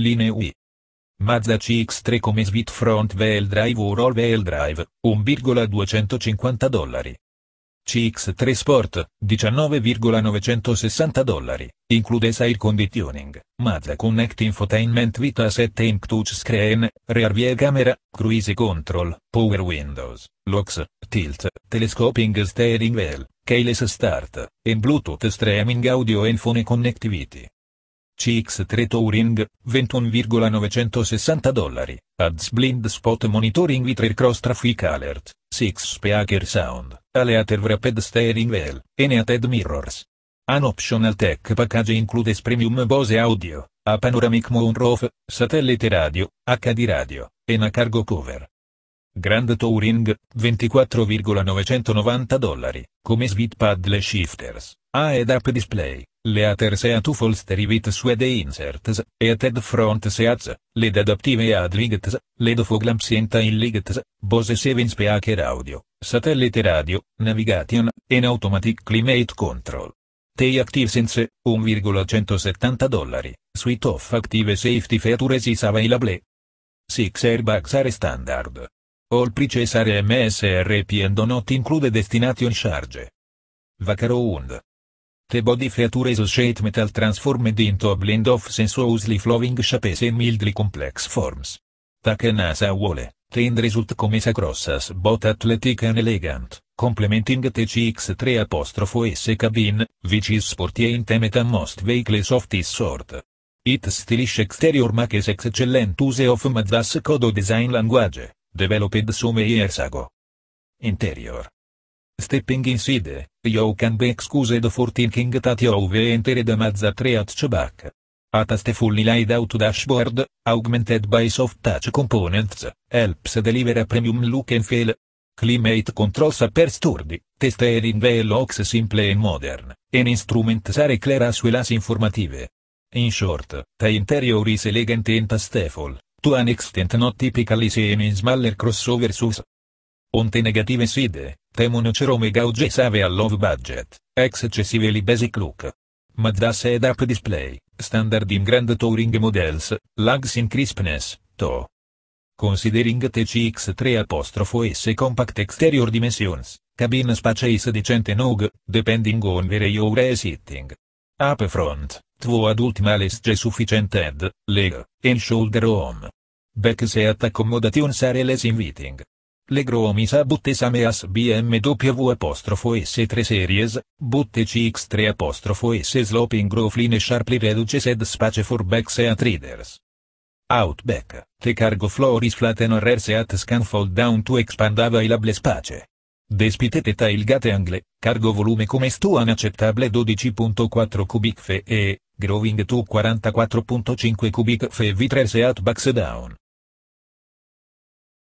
Linee UI. Mazda CX3 come Svit Front Veil Drive o Roll Veil Drive, 1,250 dollari. CX3 Sport, 19,960 dollari, include il conditioning, Mazda Connect Infotainment Vita 7 Inc Touch Screen, Rear View Camera, Cruise Control, Power Windows, Locks, Tilt, Telescoping Steering Wheel, Keyless Start, e Bluetooth Streaming Audio and Phone Connectivity. CX3 Touring, 21,960 dollari, Ads Blind Spot Monitoring with Rear Cross Traffic Alert, 6 Speaker Sound, Aleater Rapid Steering Wheel, Eneated Mirrors. An optional tech package includes premium Bose Audio, a panoramic moonroof, satellite radio, HD radio, e una cargo cover. Grand Touring, 24,990 dollari, come Sweet Le Shifters, A ed App Display. Le Leater sea to false derivit suede inserts, e a ted front seats, led adaptive ad ligets, led foglampsienta in ligets, bose seven speaker audio, satellite radio, navigation, and automatic climate control. They active sense, 1,170 dollari, suite of active safety features is available. 6 airbags are standard. All purchase are MSRP and do not include destination charge. Vacaro und. The body feature is metal transformed into a blend of sensuously flowing shapes and mildly complex forms. Takenasa wole, ten result come sacrossas both athletic and elegant, complementing TCX3 apostrofo S cabin, which is sporty and temet most vehicles of this sort. It stylish exterior makes excellent use of Mazdas code design language, developed some years ago. Interior Stepping inside, you can be excused for thinking that you have entered a Mazda 3 hatch back. A taste fully laid out dashboard, augmented by soft touch components, helps deliver a premium look and feel. Climate controls appear sturdy, test steering wheel looks simple and modern, and instruments are clear as well as informative. In short, the interior is elegant and tasteful, to an extent not typically seen in smaller crossovers. Onte negative side, temono ceromega ogge save a low budget, ex accessively basic look. Mazda head up display, standard in grand touring models, lags in crispness, to. Considering TCX3 apostrofo S compact exterior dimensions, cabin space is decent nog, depending on where you are sitting. Up front, tuo adult males ge sufficient head, leg, and shoulder home. Back seat accommodation are less inviting. Le Legromisa Butte Sameas BMW apostrofo S3 Series, Butte CX3 apostrofo S Sloping Growfline Sharply Reduce Sed Space for backs Seat Readers. Outback, The Cargo Floris Flatten Rare scan Scanfold Down to expand available Space. Despite the tailgate angle, cargo volume come stu unaccettable 12.4 cubic fe e, growing to 44.5 cubic fe v3 Seat Backs Down.